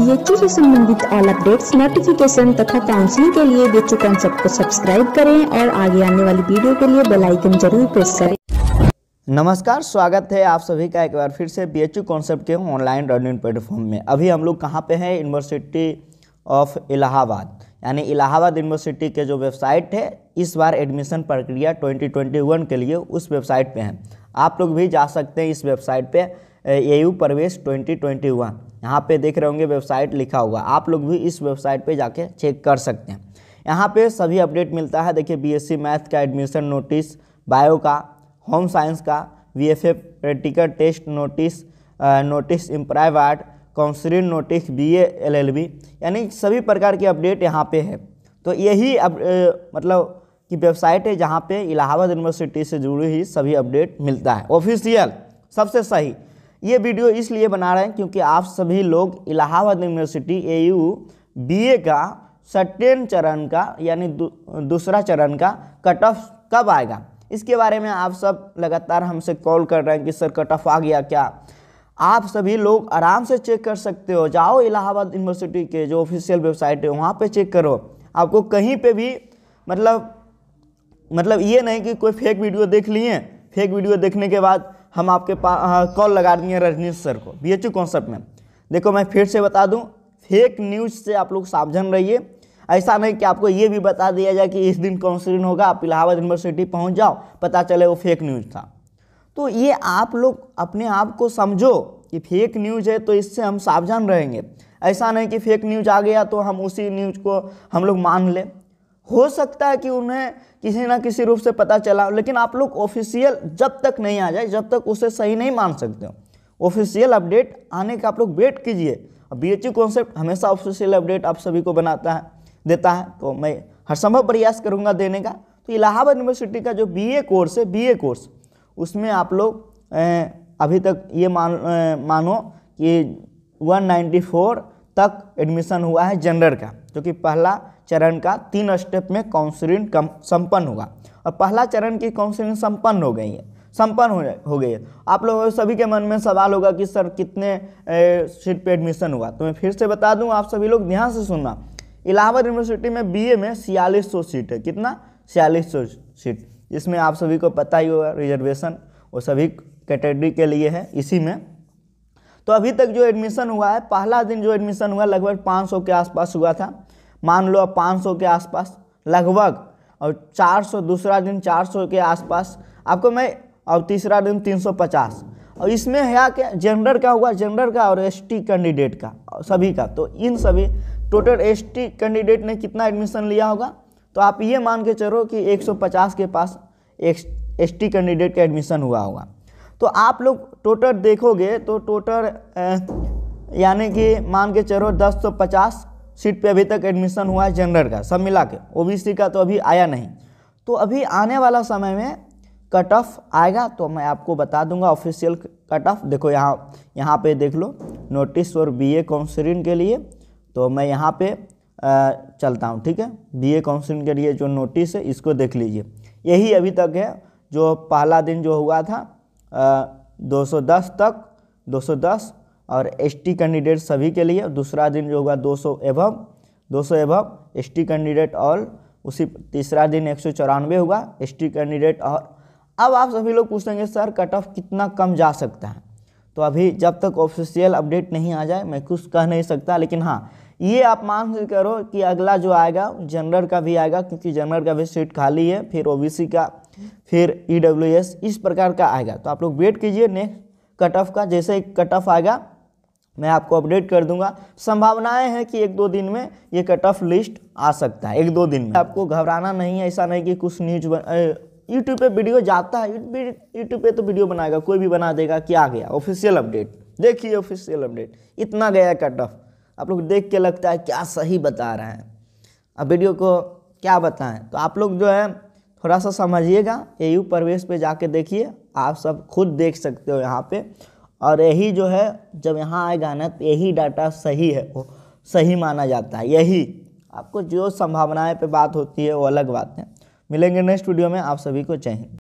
BHU से संबंधित all updates notification तथा काउंसलिंग के लिए बीएचयू कॉन्सेप्ट को सब्सक्राइब करें और आगे आने वाली वीडियो के लिए बेल आइकन जरूर प्रेस करें नमस्कार स्वागत है आप सभी का एक बार फिर से बीएचयू कॉन्सेप्ट के ऑनलाइन लर्निंग प्लेटफॉर्म में अभी हम लोग कहाँ पे हैं यूनिवर्सिटी ऑफ इलाहाबाद यानी इलाहाबाद यूनिवर्सिटी के जो वेबसाइट है इस बार एडमिशन प्रक्रिया 2021 के लिए उस वेबसाइट पे हैं आप लोग भी जा सकते हैं इस वेबसाइट पे ए यू प्रवेश 2021 यहाँ पे देख रहे होंगे वेबसाइट लिखा हुआ आप लोग भी इस वेबसाइट पे जाके चेक कर सकते हैं यहाँ पे सभी अपडेट मिलता है देखिए बीएससी मैथ e का एडमिशन नोटिस बायो का होम साइंस का BFA practical test notice notice इम्प्राइव आर्ट नोटिस बी एलएलबी यानी सभी प्रकार की अपडेट यहाँ पे है तो यही अब ए, मतलब कि वेबसाइट है जहाँ पे इलाहाबाद यूनिवर्सिटी से जुड़ी ही सभी अपडेट मिलता है ऑफिशियल सबसे सही ये वीडियो इसलिए बना रहे हैं क्योंकि आप सभी लोग इलाहाबाद यूनिवर्सिटी बी ए का सटेन चरण का यानी दू, दूसरा चरण का कट ऑफ कब आएगा इसके बारे में आप सब लगातार हमसे कॉल कर रहे हैं कि सर कट ऑफ आ गया क्या आप सभी लोग आराम से चेक कर सकते हो जाओ इलाहाबाद यूनिवर्सिटी के जो ऑफिशियल वेबसाइट है वहाँ पे चेक करो आपको कहीं पे भी मतलब मतलब ये नहीं कि कोई फेक वीडियो देख लिए फेक वीडियो देखने के बाद हम आपके पास कॉल हाँ, लगा दिए रजनीश सर को बी एच कॉन्सेप्ट में देखो मैं फिर से बता दूँ फेक न्यूज़ से आप लोग सावधान रहिए ऐसा नहीं कि आपको ये भी बता दिया जाए कि इस दिन कौन सा दिन होगा आप इलाहाबाद यूनिवर्सिटी पहुंच जाओ पता चले वो फेक न्यूज़ था तो ये आप लोग अपने आप को समझो कि फेक न्यूज़ है तो इससे हम सावधान रहेंगे ऐसा नहीं कि फेक न्यूज़ आ गया तो हम उसी न्यूज़ को हम लोग मान लें हो सकता है कि उन्हें किसी ना किसी रूप से पता चला लेकिन आप लोग ऑफिशियल जब तक नहीं आ जाए जब तक उसे सही नहीं मान सकते हो ऑफिशियल अपडेट आने का आप लोग वेट कीजिए बी एच कॉन्सेप्ट हमेशा ऑफिशियल अपडेट आप सभी को बनाता है देता है तो मैं हर संभव प्रयास करूँगा देने का तो इलाहाबाद यूनिवर्सिटी का जो बी ए कोर्स है बी ए कोर्स उसमें आप लोग अभी तक ये मान मानो कि 194 तक एडमिशन हुआ है जनरल का जो कि पहला चरण का तीन स्टेप में काउंसलिंग संपन्न हुआ और पहला चरण की काउंसलिंग संपन्न हो गई है संपन्न हो हो गई है आप लोगों सभी के मन में सवाल होगा कि सर कितने सीट पे एडमिशन हुआ तो मैं फिर से बता दूं आप सभी लोग ध्यान से सुनना इलाहाबाद यूनिवर्सिटी में बीए में छियालीस सौ सीट है कितना छियालीस सौ सीट जिसमें आप सभी को पता ही होगा रिजर्वेशन वो सभी कैटेगरी के लिए है इसी में तो अभी तक जो एडमिशन हुआ है पहला दिन जो एडमिशन हुआ लगभग 500 के आसपास हुआ था मान लो अब पाँच के आसपास लगभग और 400 दूसरा दिन 400 के आसपास आपको मैं और तीसरा दिन 350 और इसमें है क्या जेंडर का हुआ जेंडर का और एस कैंडिडेट का सभी का तो इन सभी टोटल एस कैंडिडेट ने कितना एडमिशन लिया होगा तो आप ये मान के चलो कि 150 के पास एस कैंडिडेट का एडमिशन हुआ होगा तो आप लोग टोटल देखोगे तो टोटल यानी कि मान के चलो दस सौ पचास सीट पे अभी तक एडमिशन हुआ है जनरल का सब मिला के ओ का तो अभी आया नहीं तो अभी आने वाला समय में कट ऑफ आएगा तो मैं आपको बता दूंगा ऑफिशियल कट ऑफ देखो यहाँ यहाँ पे देख लो नोटिस और बीए काउंसलिंग के लिए तो मैं यहाँ पे चलता हूँ ठीक है बीए काउंसलिंग के लिए जो नोटिस है इसको देख लीजिए यही अभी तक है जो पहला दिन जो हुआ था 210 तक 210 और एसटी कैंडिडेट सभी के लिए दूसरा दिन जो होगा 200 एवं 200 एस एसटी कैंडिडेट और उसी तीसरा दिन एक होगा एसटी कैंडिडेट और अब आप सभी लोग पूछेंगे सर कट ऑफ कितना कम जा सकता है तो अभी जब तक ऑफिशियल अपडेट नहीं आ जाए मैं कुछ कह नहीं सकता लेकिन हाँ ये आप मान से करो कि अगला जो आएगा जनरल का भी आएगा क्योंकि जनरल का भी सीट खाली है फिर ओबीसी का फिर ई e इस प्रकार का आएगा तो आप लोग वेट कीजिए नेक्स्ट कट ऑफ का जैसे ही कट ऑफ आएगा मैं आपको अपडेट कर दूंगा संभावनाएं हैं कि एक दो दिन में ये कट ऑफ लिस्ट आ सकता है एक दो दिन में आपको घबराना नहीं है ऐसा नहीं कि कुछ न्यूज यूट्यूब पे वीडियो जाता है यूट्यूब पे तो वीडियो बनाएगा कोई भी बना देगा कि आ गया ऑफिशियल अपडेट देखिए ऑफिशियल अपडेट इतना गया कट ऑफ आप लोग देख के लगता है क्या सही बता रहे हैं अब वीडियो को क्या बताएं तो आप लोग जो है थोड़ा सा समझिएगा ए यू प्रवेश पे जाके देखिए आप सब खुद देख सकते हो यहाँ पे और यही जो है जब यहाँ आएगा ना तो यही डाटा सही है वो सही माना जाता है यही आपको जो संभावनाएं पे बात होती है वो अलग बात है मिलेंगे नेक्स्ट वीडियो में आप सभी को चाहिए